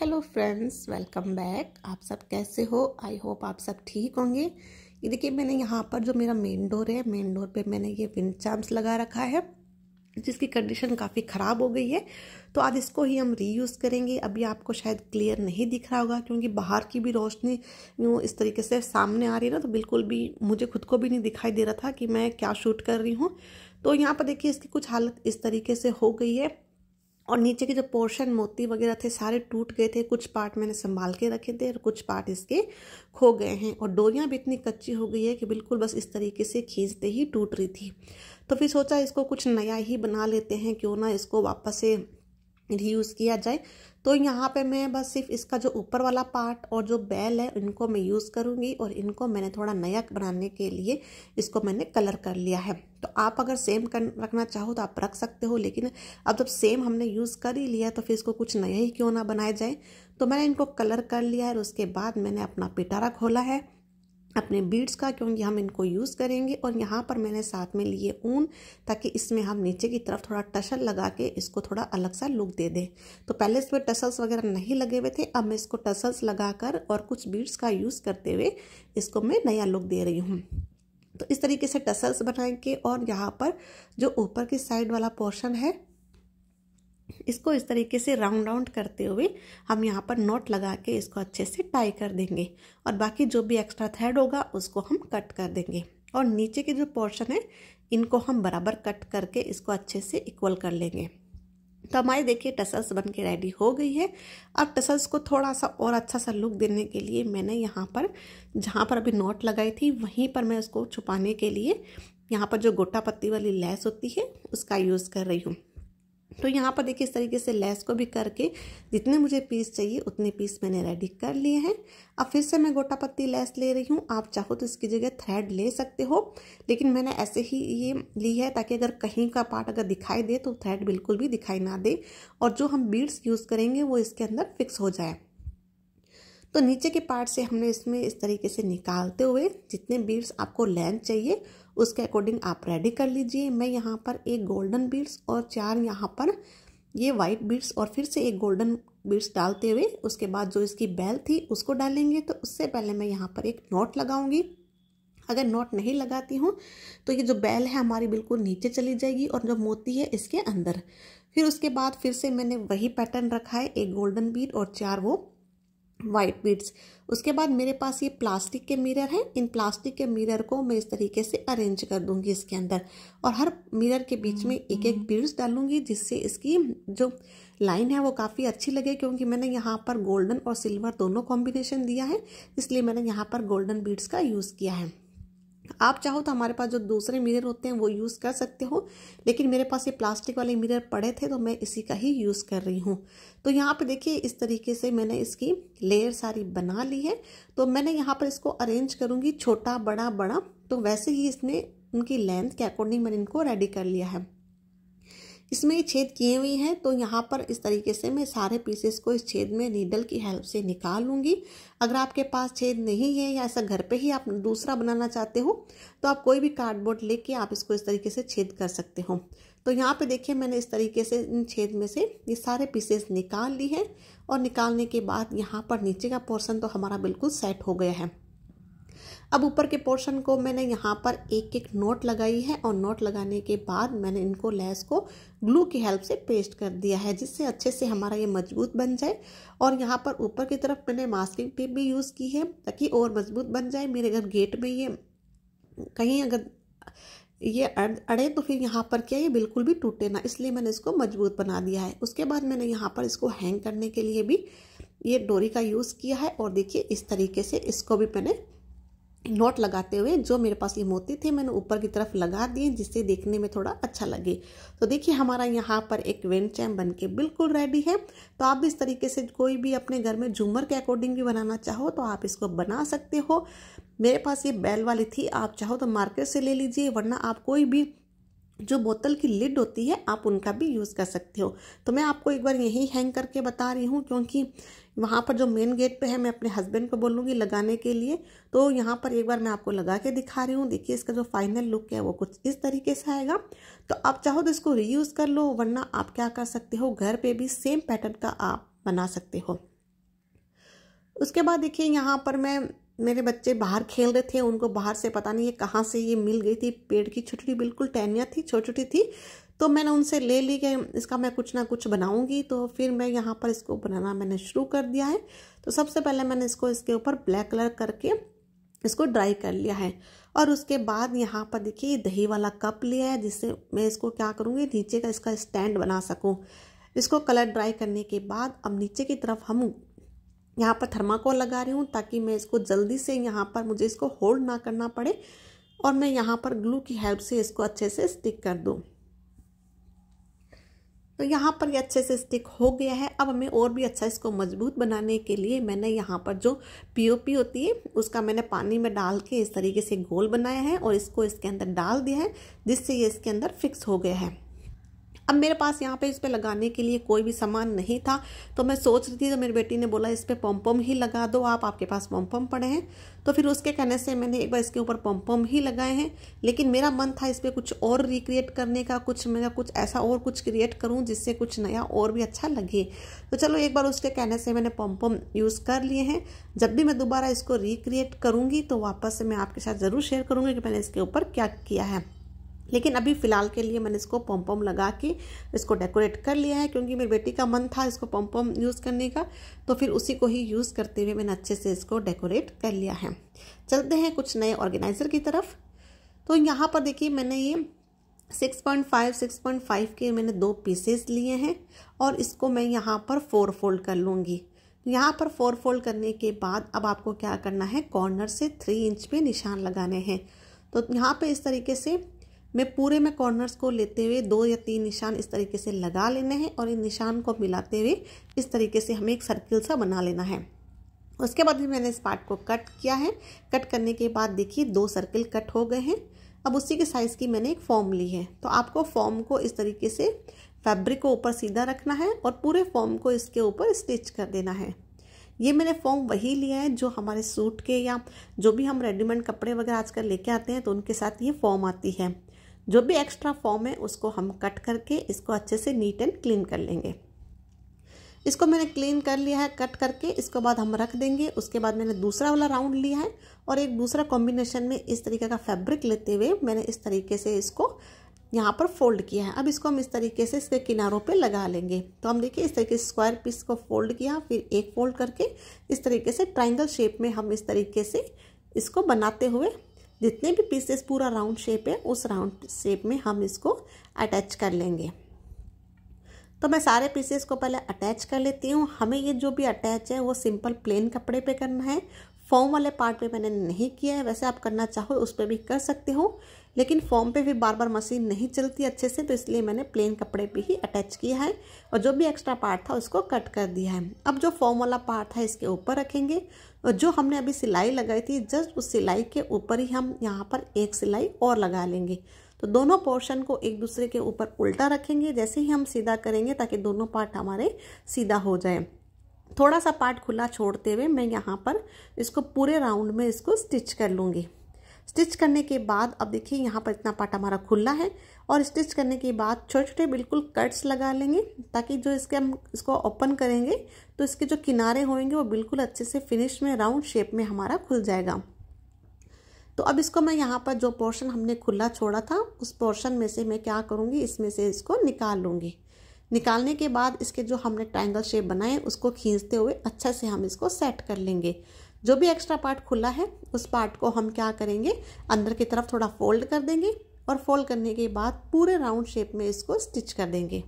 hello friends welcome back आप सब कैसे हो आई होप आप सब ठीक होंगे ये देखिए मैंने यहाँ पर जो मेरा मेन डोर है मेन डोर पे मैंने ये विंड चार्म्स लगा रखा है जिसकी कंडीशन काफ़ी ख़राब हो गई है तो आज इसको ही हम रीयूज़ करेंगे अभी आपको शायद क्लियर नहीं दिख रहा होगा क्योंकि बाहर की भी रोशनी यूँ इस तरीके से सामने आ रही है ना तो बिल्कुल भी मुझे खुद को भी नहीं दिखाई दे रहा था कि मैं क्या शूट कर रही हूँ तो यहाँ पर देखिए इसकी कुछ हालत इस तरीके से हो गई है और नीचे के जो पोर्शन मोती वगैरह थे सारे टूट गए थे कुछ पार्ट मैंने संभाल के रखे थे और कुछ पार्ट इसके खो गए हैं और डोरियाँ भी इतनी कच्ची हो गई है कि बिल्कुल बस इस तरीके से खींचते ही टूट रही थी तो फिर सोचा इसको कुछ नया ही बना लेते हैं क्यों ना इसको वापस से यूज़ किया जाए तो यहाँ पे मैं बस सिर्फ इसका जो ऊपर वाला पार्ट और जो बेल है इनको मैं यूज़ करूँगी और इनको मैंने थोड़ा नया बनाने के लिए इसको मैंने कलर कर लिया है तो आप अगर सेम कर रखना चाहो तो आप रख सकते हो लेकिन अब जब सेम हमने यूज़ कर ही लिया तो फिर इसको कुछ नया ही क्यों ना बनाया जाए तो मैंने इनको कलर कर लिया है और उसके बाद मैंने अपना पिटारा खोला है अपने बीड्स का क्योंकि हम इनको यूज़ करेंगे और यहाँ पर मैंने साथ में लिए ऊन ताकि इसमें हम नीचे की तरफ थोड़ा टसल लगा के इसको थोड़ा अलग सा लुक दे दें तो पहले इसमें टसल्स वगैरह नहीं लगे हुए थे अब मैं इसको टसल्स लगाकर और कुछ बीड्स का यूज़ करते हुए इसको मैं नया लुक दे रही हूँ तो इस तरीके से टसल्स बनाएंगे और यहाँ पर जो ऊपर की साइड वाला पोर्शन है इसको इस तरीके से राउंड राउंड करते हुए हम यहाँ पर नोट लगा के इसको अच्छे से टाई कर देंगे और बाकी जो भी एक्स्ट्रा थ्रेड होगा उसको हम कट कर देंगे और नीचे के जो पोर्शन है इनको हम बराबर कट करके इसको अच्छे से इक्वल कर लेंगे तो हमारी देखिए टसल्स बन के रेडी हो गई है अब टसल्स को थोड़ा सा और अच्छा सा लुक देने के लिए मैंने यहाँ पर जहाँ पर अभी नोट लगाई थी वहीं पर मैं उसको छुपाने के लिए यहाँ पर जो गोटा पत्ती वाली लैस होती है उसका यूज़ कर रही हूँ तो यहाँ पर देखिए इस तरीके से लेस को भी करके जितने मुझे पीस चाहिए उतने पीस मैंने रेडी कर लिए हैं अब फिर से मैं गोटा पत्ती लेस ले रही हूँ आप चाहो तो इसकी जगह थ्रेड ले सकते हो लेकिन मैंने ऐसे ही ये ली है ताकि अगर कहीं का पार्ट अगर दिखाई दे तो थ्रेड बिल्कुल भी दिखाई ना दे और जो हम बीड्स यूज़ करेंगे वो इसके अंदर फिक्स हो जाए तो नीचे के पार्ट से हमने इसमें इस तरीके से निकालते हुए जितने बीड्स आपको लेंथ चाहिए उसके अकॉर्डिंग आप रेडी कर लीजिए मैं यहाँ पर एक गोल्डन बीड्स और चार यहाँ पर ये वाइट बीड्स और फिर से एक गोल्डन बीड्स डालते हुए उसके बाद जो इसकी बेल थी उसको डालेंगे तो उससे पहले मैं यहाँ पर एक नोट लगाऊंगी अगर नोट नहीं लगाती हूँ तो ये जो बैल है हमारी बिल्कुल नीचे चली जाएगी और जो मोती है इसके अंदर फिर उसके बाद फिर से मैंने वही पैटर्न रखा है एक गोल्डन बीट और चार वो वाइट बीड्स उसके बाद मेरे पास ये प्लास्टिक के मिरर हैं इन प्लास्टिक के मिरर को मैं इस तरीके से अरेंज कर दूंगी इसके अंदर और हर मिरर के बीच में एक एक बीड्स डालूंगी जिससे इसकी जो लाइन है वो काफ़ी अच्छी लगे क्योंकि मैंने यहाँ पर गोल्डन और सिल्वर दोनों कॉम्बिनेशन दिया है इसलिए मैंने यहाँ पर गोल्डन बीड्स का यूज़ किया है आप चाहो तो हमारे पास जो दूसरे मिरर होते हैं वो यूज़ कर सकते हो लेकिन मेरे पास ये प्लास्टिक वाले मिरर पड़े थे तो मैं इसी का ही यूज़ कर रही हूँ तो यहाँ पे देखिए इस तरीके से मैंने इसकी लेयर सारी बना ली है तो मैंने यहाँ पर इसको अरेंज करूँगी छोटा बड़ा बड़ा तो वैसे ही इसमें उनकी लेंथ के अकॉर्डिंग मैंने इनको रेडी कर लिया है इसमें छेद किए हुए हैं तो यहाँ पर इस तरीके से मैं सारे पीसेस को इस छेद में नीडल की हेल्प से निकाल लूँगी अगर आपके पास छेद नहीं है या ऐसा घर पे ही आप दूसरा बनाना चाहते हो तो आप कोई भी कार्डबोर्ड लेके आप इसको इस तरीके से छेद कर सकते हो तो यहाँ पे देखिए मैंने इस तरीके से इन छेद में से ये सारे पीसेस निकाल ली है और निकालने के बाद यहाँ पर नीचे का पोर्सन तो हमारा बिल्कुल सेट हो गया है अब ऊपर के पोर्शन को मैंने यहाँ पर एक एक नोट लगाई है और नोट लगाने के बाद मैंने इनको लैस को ग्लू की हेल्प से पेस्ट कर दिया है जिससे अच्छे से हमारा ये मजबूत बन जाए और यहाँ पर ऊपर की तरफ मैंने मास्किंग टेप भी यूज़ की है ताकि और मजबूत बन जाए मेरे घर गेट में ये कहीं अगर ये अड़े तो फिर यहाँ पर क्या ये बिल्कुल भी टूटे ना इसलिए मैंने इसको मजबूत बना दिया है उसके बाद मैंने यहाँ पर इसको हैंग करने के लिए भी ये डोरी का यूज़ किया है और देखिए इस तरीके से इसको भी मैंने नोट लगाते हुए जो मेरे पास ये मोती थे मैंने ऊपर की तरफ लगा दिए जिससे देखने में थोड़ा अच्छा लगे तो देखिए हमारा यहाँ पर एक वेंट चैम बन के बिल्कुल रेडी है तो आप इस तरीके से कोई भी अपने घर में झूमर के अकॉर्डिंग भी बनाना चाहो तो आप इसको बना सकते हो मेरे पास ये बैल वाली थी आप चाहो तो मार्केट से ले लीजिए वरना आप कोई भी जो बोतल की लिड होती है आप उनका भी यूज़ कर सकते हो तो मैं आपको एक बार यही हैंग करके बता रही हूँ क्योंकि वहाँ पर जो मेन गेट पे है मैं अपने हस्बैंड को बोलूँगी लगाने के लिए तो यहाँ पर एक बार मैं आपको लगा के दिखा रही हूँ देखिए इसका जो फाइनल लुक है वो कुछ इस तरीके से आएगा तो आप चाहो तो इसको रीयूज़ कर लो वरना आप क्या कर सकते हो घर पर भी सेम पैटर्न का आप बना सकते हो उसके बाद देखिए यहाँ पर मैं मेरे बच्चे बाहर खेल रहे थे उनको बाहर से पता नहीं ये कहाँ से ये मिल गई थी पेड़ की छोटी बिल्कुल टहनिया थी छोटी छोटी थी तो मैंने उनसे ले ली कि इसका मैं कुछ ना कुछ बनाऊंगी तो फिर मैं यहाँ पर इसको बनाना मैंने शुरू कर दिया है तो सबसे पहले मैंने इसको इसके ऊपर ब्लैक कलर करके इसको ड्राई कर लिया है और उसके बाद यहाँ पर देखिए दही वाला कप लिया है जिससे मैं इसको क्या करूँगी नीचे का इसका स्टैंड बना सकूँ इसको कलर ड्राई करने के बाद अब नीचे की तरफ हम यहाँ पर थर्माकोल लगा रही हूँ ताकि मैं इसको जल्दी से यहाँ पर मुझे इसको होल्ड ना करना पड़े और मैं यहाँ पर ग्लू की हेल्प से इसको अच्छे से स्टिक कर दूँ तो यहाँ पर ये अच्छे से स्टिक हो गया है अब हमें और भी अच्छा इसको मजबूत बनाने के लिए मैंने यहाँ पर जो पीओपी होती है उसका मैंने पानी में डाल के इस तरीके से गोल बनाया है और इसको इसके अंदर डाल दिया है जिससे ये इसके अंदर फिक्स हो गया है अब मेरे पास यहाँ पे इस पर लगाने के लिए कोई भी सामान नहीं था तो मैं सोच रही थी तो मेरी बेटी ने बोला इस पर पम्पम ही लगा दो आप आपके पास पम्पम पड़े हैं तो फिर उसके कहने से मैंने एक बार इसके ऊपर पम्पम ही लगाए हैं लेकिन मेरा मन था इस पर कुछ और रिक्रिएट करने का कुछ मेरा कुछ ऐसा और कुछ क्रिएट करूँ जिससे कुछ नया और भी अच्छा लगे तो चलो एक बार उसके कहने से मैंने पम्पम यूज़ कर लिए हैं जब भी मैं दोबारा इसको रिक्रिएट करूँगी तो वापस से मैं आपके साथ ज़रूर शेयर करूँगी कि मैंने इसके ऊपर क्या किया है लेकिन अभी फ़िलहाल के लिए मैंने इसको पम्पम लगा के इसको डेकोरेट कर लिया है क्योंकि मेरी बेटी का मन था इसको पम्पम यूज़ करने का तो फिर उसी को ही यूज़ करते हुए मैंने अच्छे से इसको डेकोरेट कर लिया है चलते हैं कुछ नए ऑर्गेनाइज़र की तरफ तो यहाँ पर देखिए मैंने ये 6.5 6.5 के मैंने दो पीसेस लिए हैं और इसको मैं यहाँ पर फोर फोल्ड कर लूँगी यहाँ पर फोर फोल्ड करने के बाद अब आपको क्या करना है कॉर्नर से थ्री इंच पे निशान लगाने हैं तो यहाँ पे इस तरीके से मैं पूरे में कॉर्नर्स को लेते हुए दो या तीन निशान इस तरीके से लगा लेने हैं और इन निशान को मिलाते हुए इस तरीके से हमें एक सर्किल सा बना लेना है उसके बाद भी मैंने इस पार्ट को कट किया है कट करने के बाद देखिए दो सर्किल कट हो गए हैं अब उसी के साइज़ की मैंने एक फॉर्म ली है तो आपको फॉर्म को इस तरीके से फैब्रिक को ऊपर सीधा रखना है और पूरे फॉर्म को इसके ऊपर स्टिच कर देना है ये मैंने फॉर्म वही लिया है जो हमारे सूट के या जो भी हम रेडीमेड कपड़े वगैरह आजकल लेके आते हैं तो उनके साथ ये फॉर्म आती है जो भी एक्स्ट्रा फॉर्म है उसको हम कट करके इसको अच्छे से नीट एंड क्लीन कर लेंगे इसको मैंने क्लीन कर लिया है कट करके इसके बाद हम रख देंगे उसके बाद मैंने दूसरा वाला राउंड लिया है और एक दूसरा कॉम्बिनेशन में इस तरीके का फैब्रिक लेते हुए मैंने इस तरीके से इसको यहाँ पर फोल्ड किया है अब इसको हम इस तरीके से इसके किनारों पे लगा लेंगे तो हम देखिए इस तरीके से स्क्वायर पीस को फोल्ड किया फिर एक फोल्ड करके इस तरीके से ट्राइंगल शेप में हम इस तरीके से इसको बनाते हुए जितने भी पीसेस पूरा राउंड शेप है उस राउंड शेप में हम इसको अटैच कर लेंगे तो मैं सारे पीसेस को पहले अटैच कर लेती हूँ हमें ये जो भी अटैच है वो सिंपल प्लेन कपड़े पे करना है फॉर्म वाले पार्ट पे मैंने नहीं किया है वैसे आप करना चाहो उस पर भी कर सकते हो लेकिन फॉर्म पे भी बार बार मशीन नहीं चलती अच्छे से तो इसलिए मैंने प्लेन कपड़े पे ही अटैच किया है और जो भी एक्स्ट्रा पार्ट था उसको कट कर दिया है अब जो फॉर्म वाला पार्ट था इसके ऊपर रखेंगे और जो हमने अभी सिलाई लगाई थी जस्ट उस सिलाई के ऊपर ही हम यहाँ पर एक सिलाई और लगा लेंगे तो दोनों पोर्शन को एक दूसरे के ऊपर उल्टा रखेंगे जैसे ही हम सीधा करेंगे ताकि दोनों पार्ट हमारे सीधा हो जाए थोड़ा सा पार्ट खुला छोड़ते हुए मैं यहाँ पर इसको पूरे राउंड में इसको स्टिच कर लूँगी स्टिच करने के बाद अब देखिए यहाँ पर इतना पार्ट हमारा खुला है और स्टिच करने के बाद छोटे छोटे बिल्कुल कट्स लगा लेंगे ताकि जो इसके हम इसको ओपन करेंगे तो इसके जो किनारे होंगे वो बिल्कुल अच्छे से फिनिश में राउंड शेप में हमारा खुल जाएगा तो अब इसको मैं यहाँ पर जो पोर्शन हमने खुला छोड़ा था उस पोर्शन में से मैं क्या करूँगी इसमें से इसको निकाल लूँगी निकालने के बाद इसके जो हमने ट्राइंगल शेप बनाए उसको खींचते हुए अच्छा से हम इसको सेट कर लेंगे जो भी एक्स्ट्रा पार्ट खुला है उस पार्ट को हम क्या करेंगे अंदर की तरफ थोड़ा फोल्ड कर देंगे और फोल्ड करने के बाद पूरे राउंड शेप में इसको स्टिच कर देंगे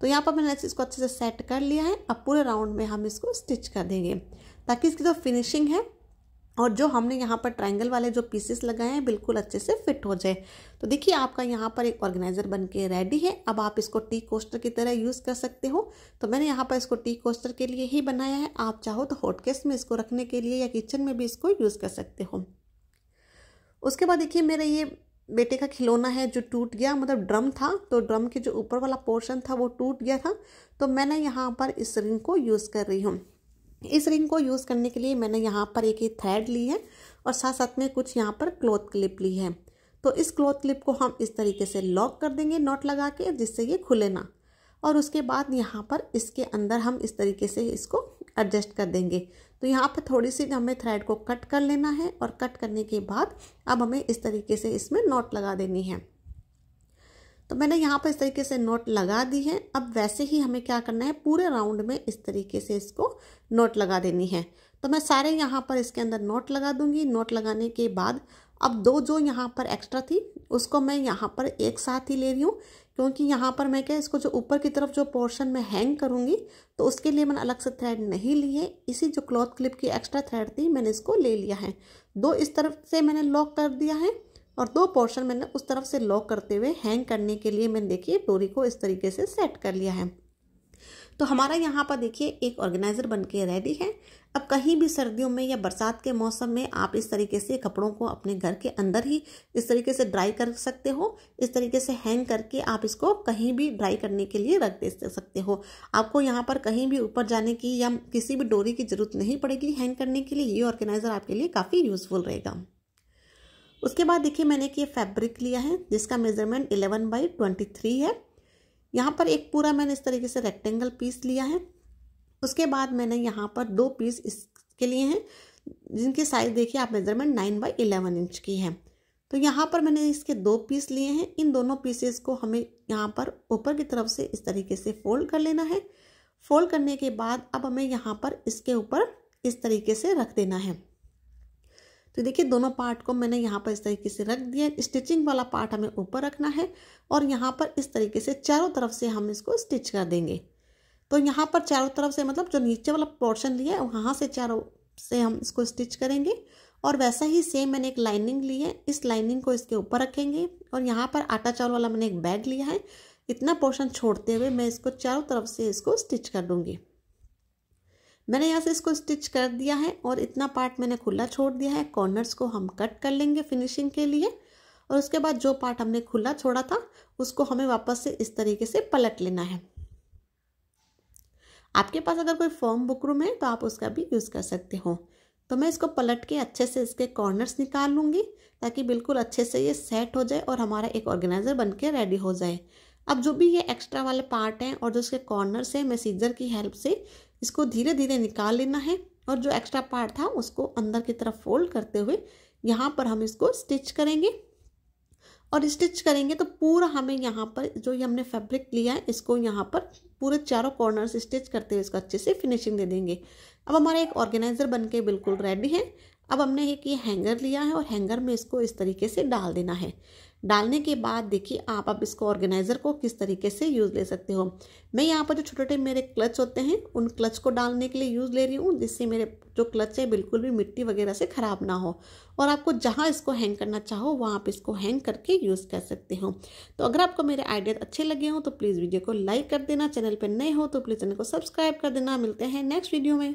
तो यहाँ पर मैंने इसको अच्छे से सेट कर लिया है अब पूरे राउंड में हम इसको स्टिच कर देंगे ताकि इसकी जो तो फिनिशिंग है और जो हमने यहाँ पर ट्रायंगल वाले जो पीसेस लगाए हैं बिल्कुल अच्छे से फिट हो जाए तो देखिए आपका यहाँ पर एक ऑर्गेनाइज़र बन के रेडी है अब आप इसको टी कोस्टर की तरह यूज़ कर सकते हो तो मैंने यहाँ पर इसको टी कोस्टर के लिए ही बनाया है आप चाहो तो हॉटकेस में इसको रखने के लिए या किचन में भी इसको यूज़ कर सकते हो उसके बाद देखिए मेरे ये बेटे का खिलौना है जो टूट गया मतलब ड्रम था तो ड्रम के जो ऊपर वाला पोर्शन था वो टूट गया था तो मैंने यहाँ पर इस रिंग को यूज़ कर रही हूँ इस रिंग को यूज़ करने के लिए मैंने यहाँ पर एक ही थ्रेड ली है और साथ साथ में कुछ यहाँ पर क्लोथ क्लिप ली है तो इस क्लोथ क्लिप को हम इस तरीके से लॉक कर देंगे नॉट लगा के जिससे ये खुले ना और उसके बाद यहाँ पर इसके अंदर हम इस तरीके से इसको एडजस्ट कर देंगे तो यहाँ पर थोड़ी सी हमें थ्रेड को कट कर लेना है और कट करने के बाद अब हमें इस तरीके से इसमें नॉट लगा देनी है तो मैंने यहाँ पर इस तरीके से नोट लगा दी है अब वैसे ही हमें क्या करना है पूरे राउंड में इस तरीके से इसको नोट लगा देनी है तो मैं सारे यहाँ पर इसके अंदर नोट लगा दूंगी नोट लगाने के बाद अब दो जो यहाँ पर एक्स्ट्रा थी उसको मैं यहाँ पर एक साथ ही ले रही हूँ क्योंकि यहाँ पर मैं क्या इसको जो ऊपर की तरफ जो पोर्शन में हैंग करूँगी तो उसके लिए मैंने अलग से थ्रेड नहीं ली है इसी जो क्लॉथ क्लिप की एक्स्ट्रा थ्रेड थी मैंने इसको ले लिया है दो इस तरफ से मैंने लॉक कर दिया है और दो पोर्शन मैंने उस तरफ से लॉक करते हुए हैंग करने के लिए मैंने देखिए डोरी को इस तरीके से सेट कर लिया है तो हमारा यहाँ पर देखिए एक ऑर्गेनाइज़र बन के रेडी है अब कहीं भी सर्दियों में या बरसात के मौसम में आप इस तरीके से कपड़ों को अपने घर के अंदर ही इस तरीके से ड्राई कर सकते हो इस तरीके से हैंग करके आप इसको कहीं भी ड्राई करने के लिए रख दे सकते हो आपको यहाँ पर कहीं भी ऊपर जाने की या किसी भी डोरी की ज़रूरत नहीं पड़ेगी हैंग करने के लिए ये ऑर्गेनाइज़र आपके लिए काफ़ी यूज़फुल रहेगा उसके बाद देखिए मैंने एक ये फैब्रिक लिया है जिसका measurement eleven by twenty three है यहाँ पर एक पूरा मैंने इस तरीके से रेक्टेंगल पीस लिया है उसके बाद मैंने यहाँ पर दो पीस इसके लिए हैं जिनकी साइज़ देखिए आप measurement nine by eleven inch की है तो यहाँ पर मैंने इसके दो पीस लिए हैं इन दोनों पीसेस को हमें यहाँ पर ऊपर की तरफ से इस तरीके से फोल्ड कर लेना है फोल्ड करने के बाद अब हमें यहाँ पर इसके ऊपर इस तरीके से रख देना है तो देखिए दोनों पार्ट को मैंने यहाँ पर इस तरीके से रख दिया स्टिचिंग वाला पार्ट हमें ऊपर रखना है और यहाँ पर इस तरीके से चारों तरफ से हम इसको स्टिच कर देंगे तो यहाँ पर चारों तरफ से मतलब जो नीचे वाला पोर्शन लिया है वहाँ से चारों से हम इसको स्टिच करेंगे और वैसा ही सेम मैंने एक लाइनिंग ली है इस लाइनिंग को इसके ऊपर रखेंगे और यहाँ पर आटा चावल वाला मैंने एक बैग लिया है इतना पोर्शन छोड़ते हुए मैं इसको चारों तरफ से इसको स्टिच कर दूँगी मैंने यहाँ से इसको स्टिच कर दिया है और इतना पार्ट मैंने खुला छोड़ दिया है कॉर्नर्स को हम कट कर लेंगे फिनिशिंग के लिए और उसके बाद जो पार्ट हमने खुला छोड़ा था उसको हमें वापस से इस तरीके से पलट लेना है आपके पास अगर कोई फॉर्म बुक रूम है तो आप उसका भी यूज़ कर सकते हो तो मैं इसको पलट के अच्छे से इसके कॉर्नर्स निकाल लूँगी ताकि बिल्कुल अच्छे से ये सेट हो जाए और हमारा एक ऑर्गेनाइज़र बन के रेडी हो जाए अब जो भी ये एक्स्ट्रा वाले पार्ट हैं और जो इसके कॉर्नर्स हैं मैं सीजर की हेल्प से इसको धीरे धीरे निकाल लेना है और जो एक्स्ट्रा पार्ट था उसको अंदर की तरफ फोल्ड करते हुए यहाँ पर हम इसको स्टिच करेंगे और स्टिच करेंगे तो पूरा हमें यहाँ पर जो ये हमने फैब्रिक लिया है इसको यहाँ पर पूरे चारों कॉर्नर स्टिच करते हुए इसको अच्छे से फिनिशिंग दे देंगे अब हमारा एक ऑर्गेनाइज़र बन के बिल्कुल रेडी है अब हमने एक ये हैंगर लिया है और हैंगर में इसको इस तरीके से डाल देना है डालने के बाद देखिए आप अब इसको ऑर्गेनाइज़र को किस तरीके से यूज़ ले सकते हो मैं यहाँ पर जो छोटे छोटे मेरे क्लच होते हैं उन क्लच को डालने के लिए यूज़ ले रही हूँ जिससे मेरे जो क्लच है बिल्कुल भी मिट्टी वगैरह से ख़राब ना हो और आपको जहाँ इसको हैंग करना चाहो वहाँ आप इसको हैंग करके यूज़ कर सकते हो तो अगर आपको मेरे आइडियाज अच्छे लगे हों तो प्लीज़ वीडियो को लाइक कर देना चैनल पर नए हो तो प्लीज़ चैनल को सब्सक्राइब कर देना मिलते हैं नेक्स्ट वीडियो में